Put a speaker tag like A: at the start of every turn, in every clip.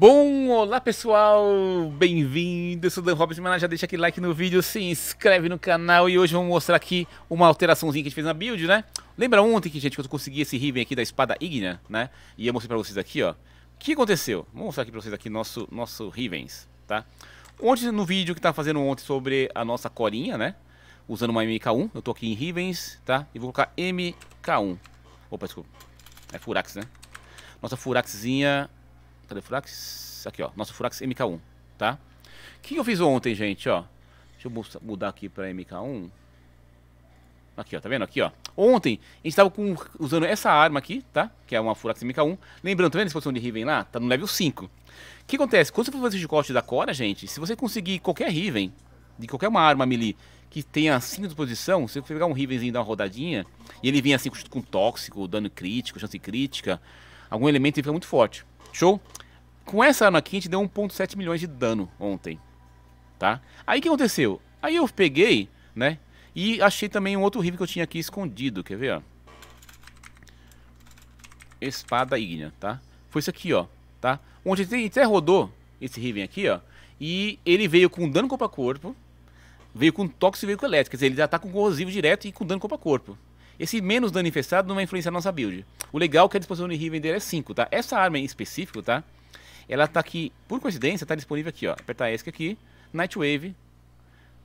A: Bom, olá pessoal, bem-vindo, eu sou Dan Robson, mas já deixa aquele like no vídeo, se inscreve no canal e hoje vamos mostrar aqui uma alteraçãozinha que a gente fez na build, né? Lembra ontem que, gente, que eu consegui esse Riven aqui da espada ígnea, né? E eu mostrei pra vocês aqui, ó, o que aconteceu? Vou mostrar aqui pra vocês aqui nosso, nosso ribbons, tá? Ontem no vídeo que tá fazendo ontem sobre a nossa corinha, né? Usando uma MK1, eu tô aqui em Riven, tá? E vou colocar MK1, opa, desculpa, é furax, né? Nossa furaxzinha Cadê o Furax? Aqui, ó. Nosso Furax MK1, tá? O que eu fiz ontem, gente, ó? Deixa eu mudar aqui para MK1. Aqui, ó, tá vendo? Aqui, ó. Ontem a gente tava com, usando essa arma aqui, tá? Que é uma Furax MK1. Lembrando, tá vendo a exposição de Riven lá? Tá no level 5. O que acontece? Quando você for fazer o chicote da Cora, gente, se você conseguir qualquer Riven, de qualquer uma arma melee, que tenha 5 de posição, se você pegar um Rivenzinho e dar uma rodadinha, e ele vem assim com tóxico, dano crítico, chance crítica, algum elemento ele fica muito forte. Show? com essa arma aqui, a gente deu 1.7 milhões de dano ontem, tá? Aí o que aconteceu? Aí eu peguei, né? E achei também um outro rifle que eu tinha aqui escondido, quer ver, ó? Espada ígnea, tá? Foi isso aqui, ó, tá? Onde gente até rodou esse Riven aqui, ó. E ele veio com dano corpo a corpo, veio com tóxico e veio com elétrico. Quer dizer, ele já tá com corrosivo direto e com dano corpo a corpo. Esse menos dano infestado não vai influenciar a nossa build. O legal é que a disposição de Riven dele é 5, tá? Essa arma em específico, tá? Ela está aqui, por coincidência, está disponível aqui, ó. Apertar ESC aqui, Nightwave,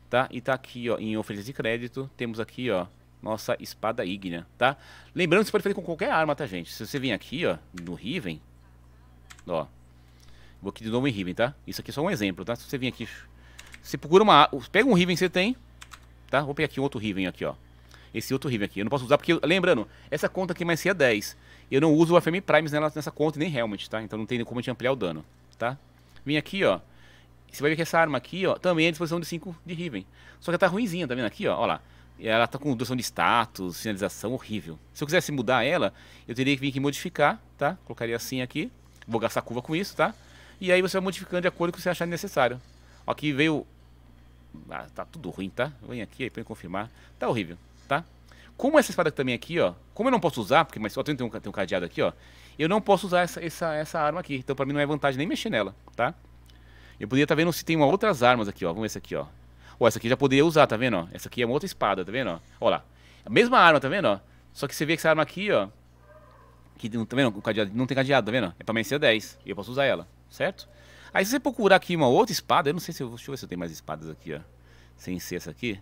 A: tá? E está aqui, ó, em ofertas de crédito. Temos aqui, ó, nossa espada ígnea, tá? Lembrando que você pode fazer com qualquer arma, tá, gente? Se você vir aqui, ó, no Riven, ó. Vou aqui de novo em Riven, tá? Isso aqui é só um exemplo, tá? Se você vir aqui, você procura uma... Pega um Riven que você tem, tá? Vou pegar aqui um outro Riven aqui, ó. Esse outro Riven aqui. Eu não posso usar porque, lembrando, essa conta aqui mais é 10. Eu não uso o FM Primes nessa conta nem realmente, tá? Então não tem como a gente ampliar o dano, tá? Vim aqui, ó. Você vai ver que essa arma aqui, ó, também é disposição de 5 de Riven. Só que ela tá ruimzinha, tá vendo aqui, ó? Ó lá. Ela tá com duração de status, sinalização, horrível. Se eu quisesse mudar ela, eu teria que vir aqui modificar, tá? Colocaria assim aqui. Vou gastar curva com isso, tá? E aí você vai modificando de acordo com o que você achar necessário. Aqui veio... Ah, tá tudo ruim, tá? Vem aqui aí pra eu confirmar. Tá horrível, tá? Como essa espada também é aqui, ó, como eu não posso usar, porque mas só tem, um, tem um cadeado aqui, ó, eu não posso usar essa, essa, essa arma aqui. Então pra mim não é vantagem nem mexer nela, tá? Eu poderia estar tá vendo se tem uma, outras armas aqui, ó. Vamos ver essa aqui, ó. Ó, essa aqui já poderia usar, tá vendo? Ó? Essa aqui é uma outra espada, tá vendo? Ó, lá. A mesma arma, tá vendo? Ó? Só que você vê que essa arma aqui, ó. Que não, tá vendo? O cadeado, não tem cadeado, tá vendo? É pra vencer 10. E eu posso usar ela, certo? Aí se você procurar aqui uma outra espada, eu não sei se eu. Deixa eu ver se eu tenho mais espadas aqui, ó. Sem ser essa aqui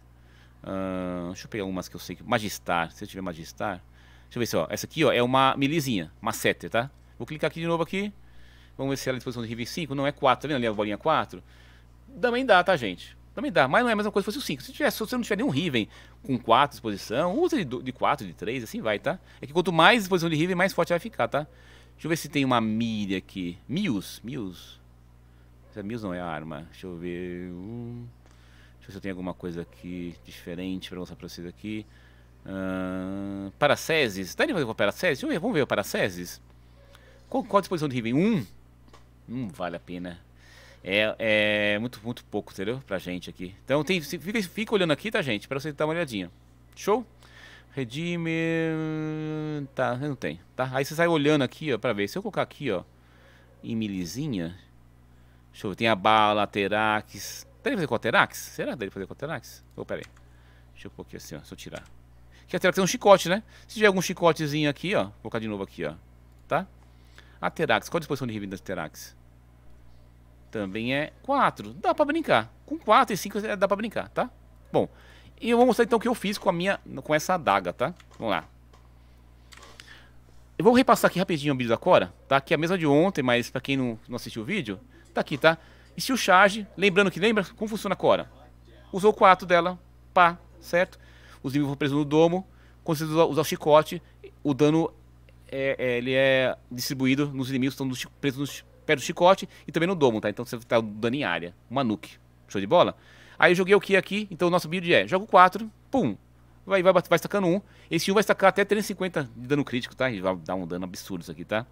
A: deixa eu pegar umas que eu sei que. Magistar. Se eu tiver Magistar. Deixa eu ver se, ó. Essa aqui, ó, é uma milizinha, uma setter, tá? Vou clicar aqui de novo aqui. Vamos ver se ela é disposição de nível 5. Não é 4, tá vendo ali a bolinha 4? Também dá, tá, gente? Também dá, mas não é a mesma coisa se fosse o 5. Se, se você não tiver nenhum Riven com 4 de exposição, usa de, 4, de 3, assim vai, tá? É que quanto mais exposição de Riven, mais forte vai ficar, tá? Deixa eu ver se tem uma milha aqui. Mills, Mills. Essa Mills não é a arma. Deixa eu ver. Hum. Deixa eu ver se eu tenho alguma coisa aqui diferente para mostrar pra vocês aqui. Uh, Paraceses. Tá indo para Paraceses? Deixa eu ver, vamos ver o Paraceses. Qual, qual a disposição do Riven? Um? Hum, vale a pena. É, é, muito, muito pouco, entendeu? Pra gente aqui. Então tem, fica, fica olhando aqui, tá, gente? Pra você dar uma olhadinha. Show? Redime. Tá, não tem. Tá? Aí você sai olhando aqui, ó, pra ver. Se eu colocar aqui, ó, em milizinha. Show. Tem a bala, Terax. Dá tá pra fazer Coterax? Será que dá pra fazer com Ô, oh, pera aí. Deixa eu pôr aqui assim, ó. Só tirar. Que a Terax é um chicote, né? Se tiver algum chicotezinho aqui, ó. Vou colocar de novo aqui, ó. Tá? A Terax. Qual a disposição de revenda da Terax? Também é 4. Dá pra brincar. Com 4 e 5 é, dá pra brincar, tá? Bom. E eu vou mostrar então o que eu fiz com a minha... Com essa adaga, tá? Vamos lá. Eu vou repassar aqui rapidinho o vídeo da Cora, tá? Que é a mesma de ontem, mas pra quem não, não assistiu o vídeo... Tá aqui, tá? E se o charge, lembrando que lembra como funciona a Cora? Usou 4 dela, pá, certo? Os inimigos vão presos no domo, quando você usa o chicote, o dano é, é, ele é distribuído nos inimigos que estão presos perto do chicote e também no domo, tá? Então você tá dando em área, uma nuke. Show de bola? Aí eu joguei o que aqui, então o nosso build é, jogo 4, pum, vai, vai, vai estacando um, esse um vai estacar até 350 de dano crítico, tá? E vai dar um dano absurdo isso aqui, tá?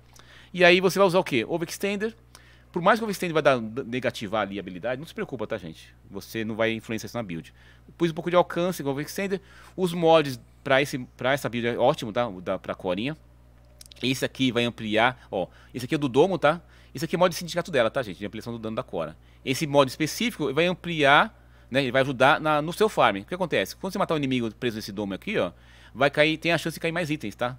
A: E aí você vai usar o que? Overextender, Extender por mais que o Overextend vai dar, negativar ali a habilidade, não se preocupa, tá, gente? Você não vai influenciar isso na build. Pus um pouco de alcance com o Overextend. Os mods para essa build é ótimo, tá? Da, pra corinha. Esse aqui vai ampliar, ó. Esse aqui é do domo, tá? Esse aqui é mod de sindicato dela, tá, gente? De ampliação do dano da Cora. Esse mod específico vai ampliar, né? Ele vai ajudar na, no seu farm. O que acontece? Quando você matar um inimigo preso nesse domo aqui, ó, vai cair, tem a chance de cair mais itens, tá?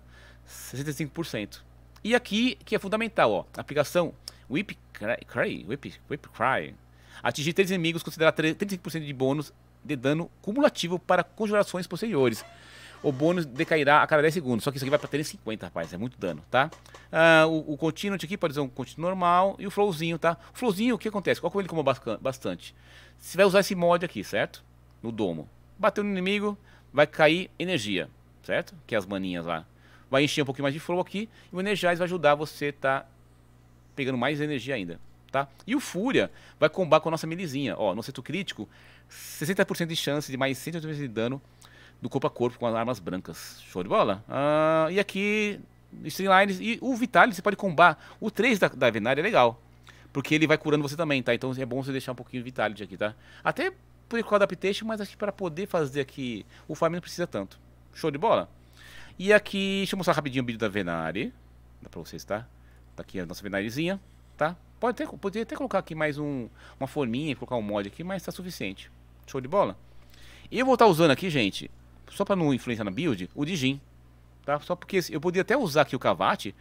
A: 65%. E aqui, que é fundamental, ó, aplicação Whip né? Cry, Whip, Whip Cry. Atingir três inimigos considera 35% de bônus de dano cumulativo para conjurações posteriores. O bônus decairá a cada 10 segundos. Só que isso aqui vai pra 50, rapaz. É muito dano, tá? Ah, o, o aqui pode ser um Continuity normal. E o Flowzinho, tá? O Flowzinho, o que acontece? Qual que ele como bastante? Você vai usar esse mod aqui, certo? No domo. Bateu no inimigo, vai cair energia, certo? Que é as maninhas lá. Vai encher um pouquinho mais de flow aqui. E o Energize vai ajudar você tá pegando mais energia ainda. Tá? E o Fúria vai combar com a nossa milizinha. Ó, no acerto crítico, 60% de chance de mais 180 de dano do corpo a corpo com as armas brancas. Show de bola. Ah, e aqui, Streamlines. E o Vitality, você pode combar. O 3 da, da Venária é legal. Porque ele vai curando você também, tá? Então é bom você deixar um pouquinho Vitality aqui, tá? Até por do Adaptation, mas acho que para poder fazer aqui o farm não precisa tanto. Show de bola? E aqui, deixa eu mostrar rapidinho o vídeo da Venari. Dá pra vocês, tá? Tá aqui a nossa venarezinha, tá? Pode ter, poderia até colocar aqui mais um, uma forminha, colocar um mod aqui, mas tá suficiente. Show de bola? E eu vou estar tá usando aqui, gente, só para não influenciar na build, o Dijin. Tá? Só porque eu poderia até usar aqui o Cavate,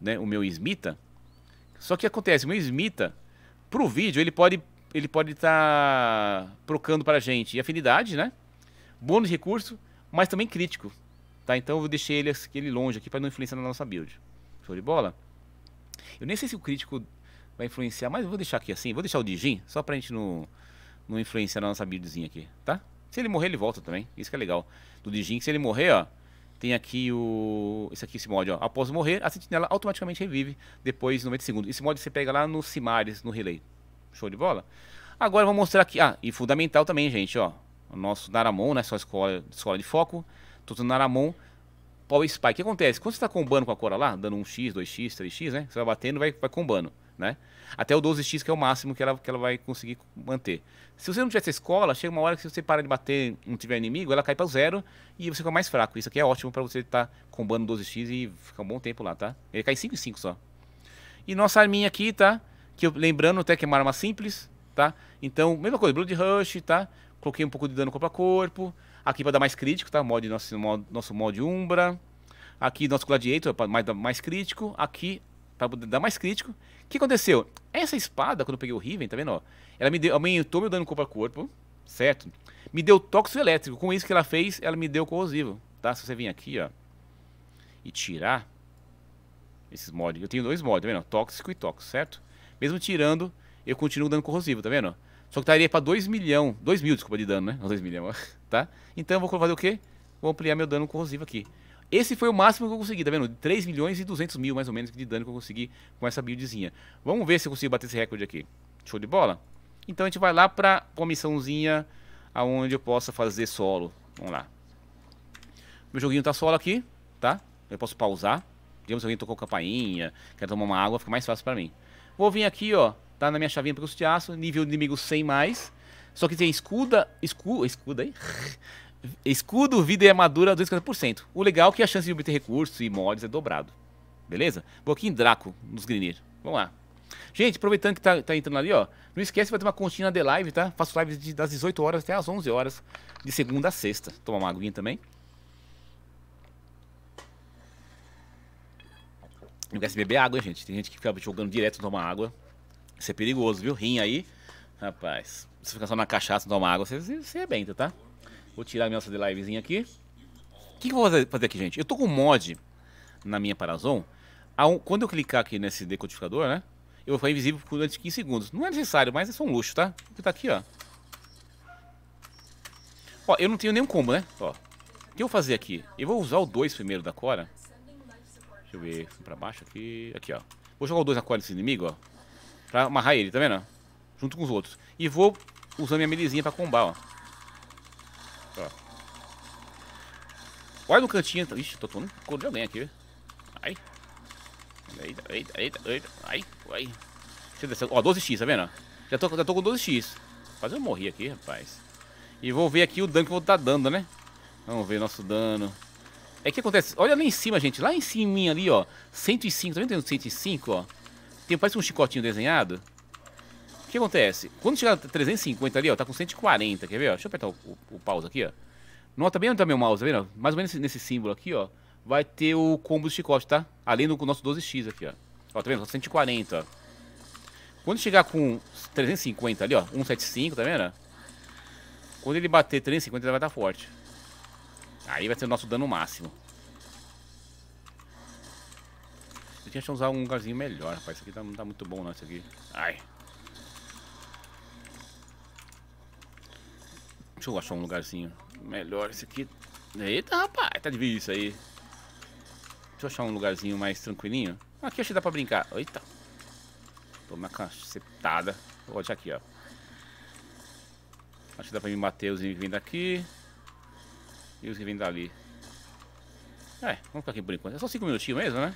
A: né, o meu Smita. Só que acontece, o meu Smita, pro vídeo, ele pode ele pode estar tá trocando para a gente afinidade, né? Bônus de recurso, mas também crítico. Tá? Então eu deixei ele, ele longe aqui para não influenciar na nossa build. Show de bola? Eu nem sei se o crítico vai influenciar, mas eu vou deixar aqui assim. Vou deixar o Digim só pra gente não, não influenciar na nossa buildzinha aqui, tá? Se ele morrer, ele volta também. Isso que é legal. Do Digin, se ele morrer, ó, tem aqui o. Esse aqui, esse mod, ó. Após morrer, a sentinela automaticamente revive depois de 90 segundos. Esse mod você pega lá no Simares, no relay. Show de bola? Agora vou mostrar aqui. Ah, e fundamental também, gente, ó. O nosso Naramon, né? Sua escola, escola de foco. Tô no Naramon. Power Spike. O que acontece? Quando você está combando com a Cora lá, dando 1x, 2x, 3x, né? Você vai batendo vai, vai combando, né? Até o 12x, que é o máximo que ela, que ela vai conseguir manter. Se você não tiver essa escola, chega uma hora que se você para de bater não tiver inimigo, ela cai para zero e você fica mais fraco. Isso aqui é ótimo para você estar tá combando 12x e ficar um bom tempo lá, tá? Ele cai 5 e 5 só. E nossa arminha aqui, tá? Que eu, lembrando até que é uma arma simples, tá? Então, mesma coisa, Blood Rush, tá? Coloquei um pouco de dano corpo a corpo. Aqui vai dar mais crítico, tá? Mod, nosso, mod, nosso mod Umbra. Aqui nosso Gladiator, mais, mais crítico. Aqui, para dar mais crítico. O que aconteceu? Essa espada, quando eu peguei o Riven, tá vendo? Ó, ela me deu, aumentou meu dano corpo a corpo, certo? Me deu tóxico elétrico. Com isso que ela fez, ela me deu corrosivo, tá? Se você vir aqui, ó, e tirar esses mods. Eu tenho dois mods, tá vendo? Tóxico e tóxico, certo? Mesmo tirando, eu continuo dando corrosivo, tá vendo? Só que estaria para 2 milhão, 2 mil, desculpa, de dano, né? Não 2 milhão, tá? Então eu vou fazer o quê? Vou ampliar meu dano corrosivo aqui. Esse foi o máximo que eu consegui, tá vendo? 3 milhões e 200 mil, mais ou menos, de dano que eu consegui com essa buildzinha. Vamos ver se eu consigo bater esse recorde aqui. Show de bola? Então a gente vai lá pra uma missãozinha aonde eu possa fazer solo. Vamos lá. Meu joguinho tá solo aqui, tá? Eu posso pausar. Digamos que alguém tocou campainha, quer tomar uma água, fica mais fácil pra mim. Vou vir aqui, ó, Tá na minha chavinha Pulso de Aço, nível de inimigo 100 mais. Só que tem escuda, escu, escuda aí? Escudo, vida e armadura 250%. O legal é que a chance de obter recursos e mods é dobrado. Beleza? Vou aqui em Draco, nos Grinir. Vamos lá. Gente, aproveitando que tá, tá, entrando ali, ó. Não esquece, vai ter uma continha de live, tá? Faço live de, das 18 horas até as 11 horas, de segunda a sexta. Tomar uma aguinha também. Não esquece de beber água, gente. Tem gente que fica jogando direto, toma água. Isso é perigoso, viu? Rim aí. Rapaz, se ficar só na cachaça e tomar água, você, você bem, tá? Vou tirar minha nossa de livezinha aqui. O que, que eu vou fazer aqui, gente? Eu tô com um mod na minha Parazon. Quando eu clicar aqui nesse decodificador, né? Eu vou ficar invisível por durante 15 segundos. Não é necessário, mas é só um luxo, tá? Porque tá aqui, ó. Ó, eu não tenho nenhum combo, né? Ó. O que eu vou fazer aqui? Eu vou usar o 2 primeiro da Cora. Deixa eu ver pra baixo aqui. Aqui, ó. Vou jogar o 2 da Cora nesse inimigo, ó. Pra amarrar ele, tá vendo? Junto com os outros. E vou usar minha melizinha pra combar, ó. ó. Olha no cantinho. Tá, ixi, tô tomando cor de alguém aqui. Ai. Eita, eita, eita, eita. Ai, ai. Ó, 12x, tá vendo? Já tô, já tô com 12x. Quase eu morri aqui, rapaz. E vou ver aqui o dano que eu vou estar tá dando, né? Vamos ver nosso dano. É que acontece, olha lá em cima, gente, lá em cima ali, ó, 105, tá vendo 105, ó? Tem, parece um chicotinho desenhado. O que acontece? Quando chegar a 350 ali, ó, tá com 140, quer ver? Ó? Deixa eu apertar o, o, o pause aqui, ó. Nota bem onde tá meu mouse, tá vendo? Mais ou menos nesse, nesse, símbolo aqui, ó. Vai ter o combo de chicote, tá? Além do nosso 12x aqui, ó. Ó, tá vendo? 140, ó. Quando chegar com 350 ali, ó. 175, tá vendo? Quando ele bater 350, ele vai estar tá forte. Aí vai ser o nosso dano máximo. Você tinha que usar um lugarzinho melhor, rapaz. Isso aqui não tá, tá muito bom, não. Né, isso aqui. Ai. Deixa eu achar um lugarzinho melhor. Isso aqui. Eita, rapaz. Tá difícil isso aí. Deixa eu achar um lugarzinho mais tranquilinho. Aqui acho que dá pra brincar. Eita. Toma uma cacetada. Vou deixar aqui, ó. Acho que dá pra me bater os que vêm daqui. E os que vêm dali. É, vamos ficar aqui por enquanto. É só 5 minutinhos mesmo, né?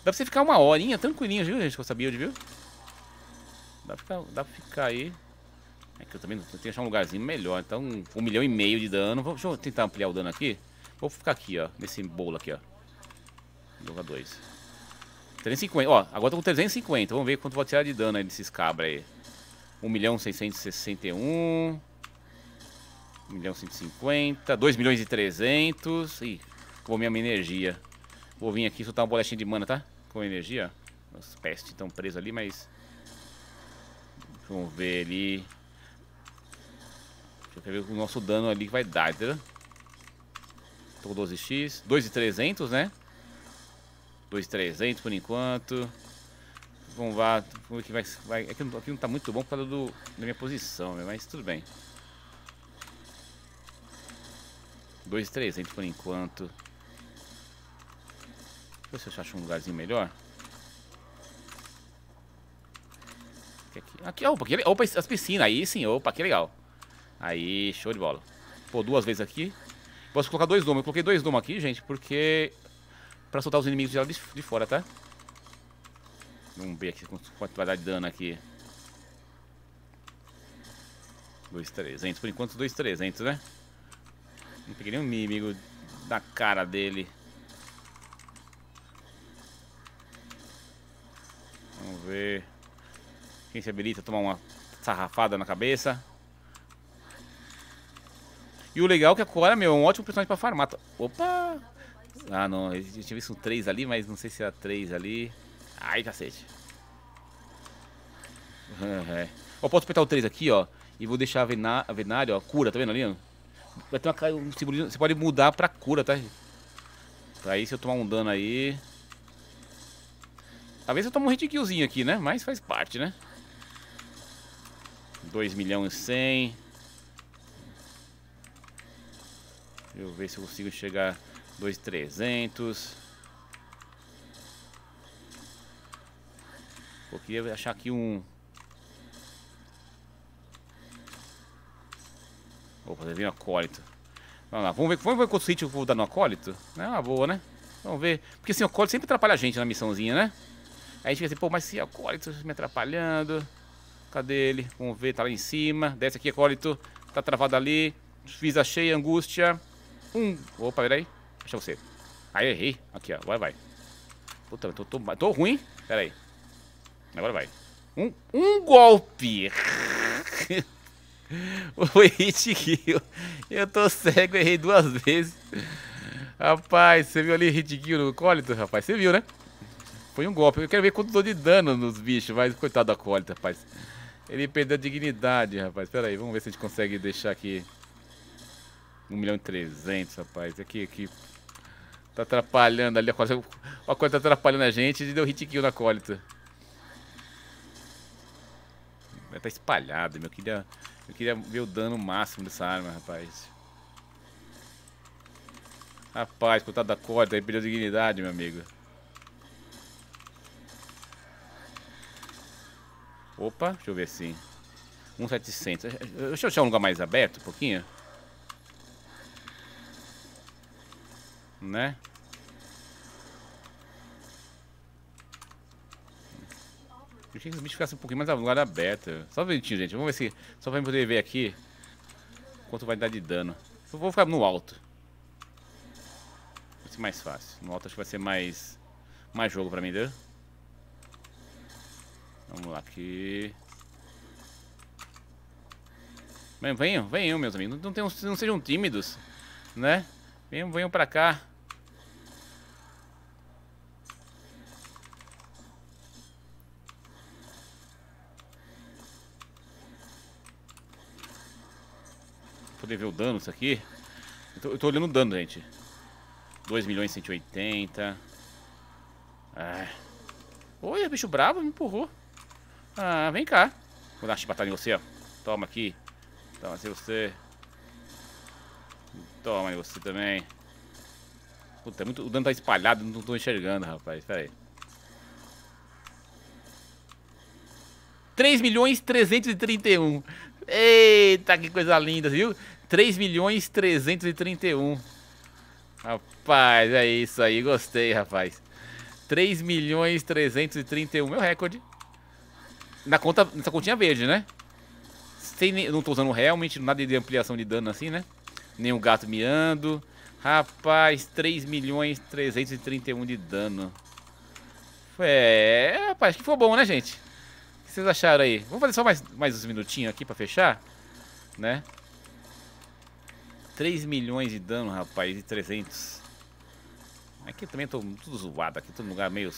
A: Dá pra você ficar uma horinha tranquilinha, viu, gente? Que eu sabia, viu? Dá pra ficar, dá pra ficar aí. É que eu também tenho que achar um lugarzinho melhor. Então, um milhão e meio de dano. Vou, deixa eu tentar ampliar o dano aqui. Vou ficar aqui, ó. Nesse bolo aqui, ó. Jogar dois. 350. Ó, agora tô com 350. Vamos ver quanto vou tirar de dano aí desses cabra aí. 1 milhão 661. 1 milhão 150. 2 milhões e 300. Ih, acabou minha energia. Vou vir aqui soltar uma bolachinha de mana, tá? Com energia. Os pestes estão presos ali, mas... Vamos ver ali... Deixa eu ver o nosso dano ali que vai dar, entendeu? Tô 12x. 2,300, né? 2,300 por enquanto. Vamos lá. Vamos ver que vai, vai. Aqui, é não, aqui não tá muito bom por causa do, da minha posição, né? mas tudo bem. 2,300 por enquanto. Deixa eu ver se eu acho um lugarzinho melhor. Aqui, aqui opa, aqui, é opa, as piscinas. Aí sim, opa, que é legal. Aí, show de bola. Pô, duas vezes aqui. Posso colocar dois domos. Eu coloquei dois domos aqui, gente, porque... Pra soltar os inimigos de, de fora, tá? Vamos ver aqui quanto vai dar de dano aqui. Dois, trezentos, Por enquanto, dois, trezentos, né? Não peguei nenhum inimigo da cara dele. ver. Quem se habilita a tomar uma sarrafada na cabeça. E o legal é que a Cora, meu, é um ótimo personagem pra farmar. Opa! Ah, não. Eu tinha visto um 3 ali, mas não sei se era 3 ali. Ai, cacete. Eu é. posso apertar o 3 aqui, ó. E vou deixar a, vena a venária, ó. Cura, tá vendo ali? Vai ter uma, um Você pode mudar pra cura, tá? Pra aí, se eu tomar um dano aí... Talvez eu tomo um hit killzinho aqui, né? Mas faz parte, né? 2 milhões e 100. Deixa eu ver se eu consigo chegar 2,300. Eu queria achar aqui um... Opa, fazer bem um acólito. Vamos lá, vamos ver, vamos ver quantos hits eu vou dar no acólito? É uma boa, né? Vamos ver. Porque assim, o acólito sempre atrapalha a gente na missãozinha, né? Aí a gente fica assim, pô, mas se acólito tá me atrapalhando. Cadê ele? Vamos ver, tá lá em cima. Desce aqui, acólito. Tá travado ali. Fiz, achei, angústia. Um. Opa, peraí. Deixa você. Aí errei. Aqui, ó. Vai, vai. Puta, eu tô, tô, tô ruim. Peraí. Agora vai. Um, um golpe. Foi hit kill. Eu tô cego, errei duas vezes. Rapaz, você viu ali hit kill no cólito, rapaz? Você viu, né? Foi um golpe. Eu quero ver quanto dou de dano nos bichos, mas coitado da colita, rapaz. Ele perdeu a dignidade, rapaz. Pera aí, vamos ver se a gente consegue deixar aqui 1 milhão e 300, rapaz. Aqui, aqui. Tá atrapalhando ali a colita. A colita tá atrapalhando a gente e deu hit kill na colita. Tá espalhado, meu. Eu queria, eu queria ver o dano máximo dessa arma, rapaz. Rapaz, coitado da corda, aí perdeu dignidade, meu amigo. Opa, deixa eu ver se. 1,700. Eh, eh, deixa eu achar um lugar mais aberto um pouquinho. Né? Eu queria que os bichos ficassem um pouquinho mais ao lugar aberto. Só um minutinho, gente. Vamos ver se... Só pra poder ver aqui quanto vai dar de dano. Eu vou ficar no alto. Vai ser mais fácil. No alto acho que vai ser mais... Mais jogo pra mim, entendeu? Vamos lá aqui. venham, venham, meus amigos. Não, tenham, não sejam tímidos, né? Venham, venham pra cá. Vou poder ver o dano isso aqui. Eu tô, eu tô olhando o dano, gente. 2 milhões e 180. Ah. Olha, bicho bravo, me empurrou. Ah, vem cá. Vou dar uma chibatada em você, ó. Toma aqui. Toma se você. Toma em você também. Puta, é muito... o dano tá espalhado, não tô enxergando, rapaz. Pera aí. 3 milhões 331. Eita, que coisa linda, viu? 3 milhões 331. Rapaz, é isso aí, gostei, rapaz. 3 milhões 331, meu recorde na conta, nessa continha verde, né? Sem, não tô usando realmente nada de ampliação de dano assim, né? Nem o um gato miando. Rapaz, 3 milhões 331 de dano. É, rapaz, que foi bom, né, gente? O que vocês acharam aí? Vamos fazer só mais, mais uns minutinhos aqui pra fechar, né? 3 milhões de dano, rapaz, e 300. Aqui também tô tudo zoado, aqui todo lugar meio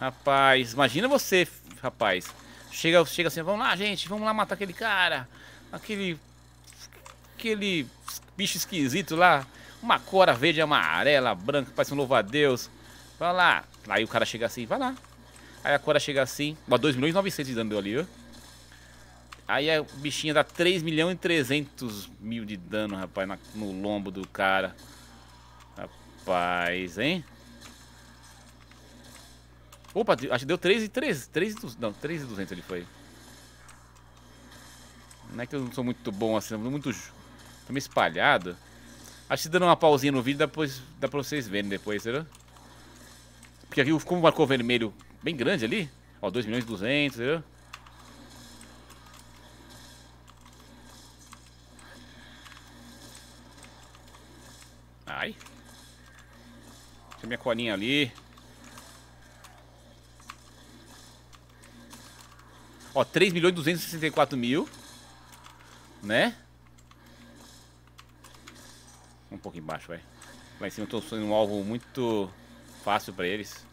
A: Rapaz, imagina você, rapaz. Chega, chega assim, vamos lá, gente, vamos lá matar aquele cara. Aquele. Aquele bicho esquisito lá. Uma cora verde, amarela, branca, parece um louva-a-Deus. Vai lá. Aí o cara chega assim, vai lá. Aí a cora chega assim, dá 2 milhões e 900 de dano deu ali, ó. Aí a bichinha dá 3 milhões e 300 mil de dano, rapaz, no lombo do cara. Rapaz, hein? Opa, acho que deu 3 e 3. 3 e 200, não, 3 e 200 ele foi. Não é que eu não sou muito bom assim, não, muito... Tô meio espalhado. Acho que dando uma pausinha no vídeo dá pra, dá pra vocês verem depois, será? Porque aqui como marcou vermelho bem grande ali. Ó, 2 milhões e 200, entendeu? Ai. Deixa minha colinha ali. Ó, 3 milhões 264 mil. Né? Um pouco embaixo, vai. Lá em cima eu tô sendo um alvo muito fácil pra eles.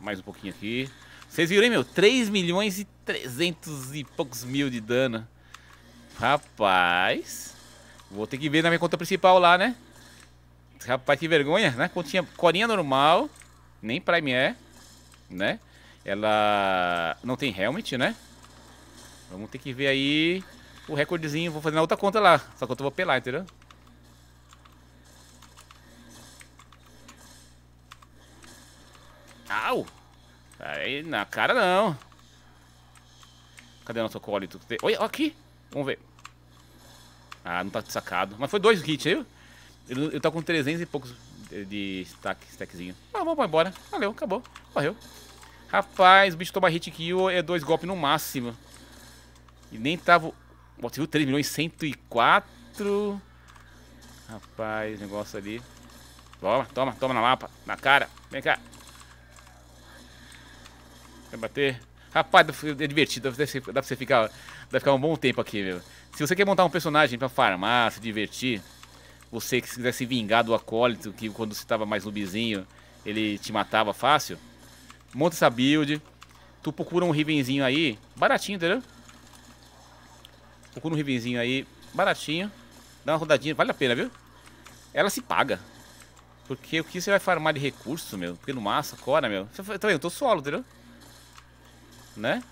A: Mais um pouquinho aqui. Vocês viram, hein, meu? 3 milhões e 300 e poucos mil de dano. Rapaz. Vou ter que ver na minha conta principal lá, né? Rapaz, que vergonha, né? Continha, corinha normal. Nem Prime é né? Ela não tem helmet, né? Vamos ter que ver aí o recordezinho. Vou fazer na outra conta lá. Só que eu vou pelar, entendeu? Au! Aí, na cara não. Cadê nosso acólito? Olha, aqui. Vamos ver. Ah, não tá sacado. Mas foi dois hits, viu? Eu ele tá com 300 e poucos de stack, stackzinho. Ah, vamos embora. Valeu, acabou. Morreu. Rapaz, o bicho toma hit kill, é dois golpes no máximo. E nem tava... Você viu? 3 milhões 104. Rapaz, negócio ali. Toma, toma, toma na mapa. Na cara. Vem cá. Vai bater. Rapaz, é divertido. Dá pra você, dá pra você ficar, dá pra ficar um bom tempo aqui, meu. Se você quer montar um personagem pra farmar, se divertir você que se quiser se vingar do acólito, que quando você tava mais noobzinho, ele te matava fácil, monta essa build, tu procura um Rivenzinho aí, baratinho, entendeu? Procura um Rivenzinho aí, baratinho, dá uma rodadinha, vale a pena, viu? Ela se paga. Porque o que você vai farmar de recurso, meu? Porque no massa, cora, meu. Você, tá vendo? Eu tô solo, entendeu? Né?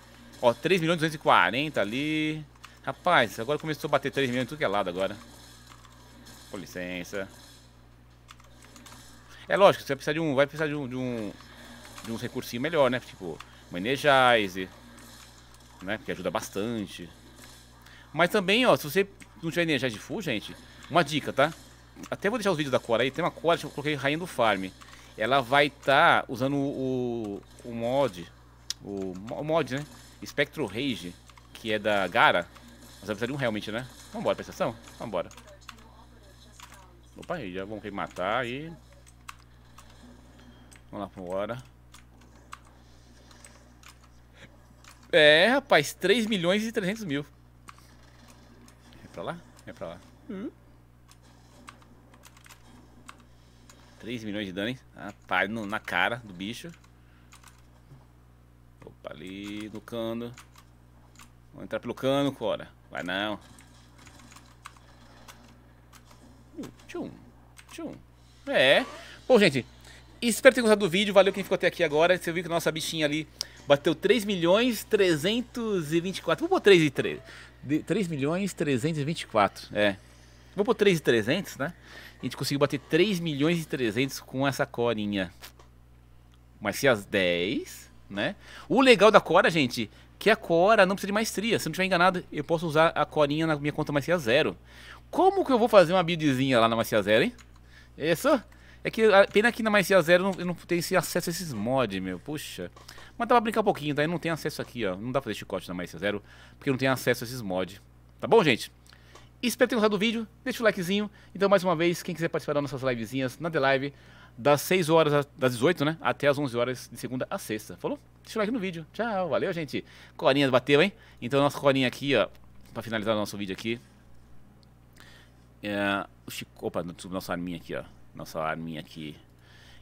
A: Ó, 3 milhões 240 ali. Rapaz, agora começou a bater 3 milhões em tudo que é lado agora. Com licença. É lógico, você precisa de um, vai precisar de um, de um, de uns recursinhos melhor, né? Tipo, uma energize, né? Que ajuda bastante. Mas também, ó, se você não tiver energize full, gente, uma dica, tá? Até vou deixar os vídeos da Cora aí, tem uma Cora, que eu coloquei Rainha do Farm. Ela vai estar tá usando o, o mod, o, o mod, né? Spectro Rage, que é da Gara. Mas vai precisar de um realmente, né? Vambora, prestação? Vambora. Opa, aí já vão rematar aí. Vamos lá fora. É, rapaz, 3 milhões e 300 mil. É pra lá? É pra lá. Uhum. 3 milhões de dano, hein? Rapaz, ah, no, na cara do bicho. Opa, ali no cano. Vamos entrar pelo cano, Cora. Vai não. Tchum, tchum. É. Bom, gente, espero ter gostado do vídeo. Valeu quem ficou até aqui agora. Você viu que nossa bichinha ali bateu 3 milhões 324. Vou pôr 3 e 3. 3 milhões 324. É. Vou pôr 3 e 300, né? A gente conseguiu bater 3 milhões e 300 com essa corinha. Mas se as 10, né? O legal da Cora, gente, que a Cora não precisa de maestria. Se eu não estiver enganado, eu posso usar a Corinha na minha conta maestria é zero. Como que eu vou fazer uma buildzinha lá na Macia Zero, hein? É só... É que pena aqui na Macia Zero eu não, não tenho esse acesso a esses mods, meu. Puxa. Mas dá pra brincar um pouquinho, tá? Eu não tem acesso aqui, ó. Não dá pra fazer chicote na Macia Zero, porque não tem acesso a esses mods. Tá bom, gente? Espero que tenham gostado do vídeo. Deixa o likezinho. Então, mais uma vez, quem quiser participar das nossas livezinhas na The Live, das 6 horas das 18, né? Até as 11 horas de segunda a sexta. Falou? Deixa o like no vídeo. Tchau, valeu, gente. Corinha bateu, hein? Então, nossa corinha aqui, ó, pra finalizar o nosso vídeo aqui. É, Chico, opa, nossa arminha aqui, ó. Nossa arminha aqui.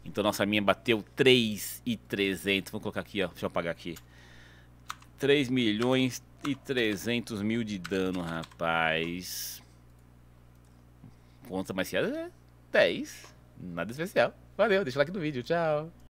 A: Então nossa arminha bateu 3,300. Vamos colocar aqui, ó. Deixa eu apagar aqui. 3 milhões e 300 mil de dano, rapaz. Conta mais é né? 10. Nada especial. Valeu, deixa o like no vídeo. Tchau.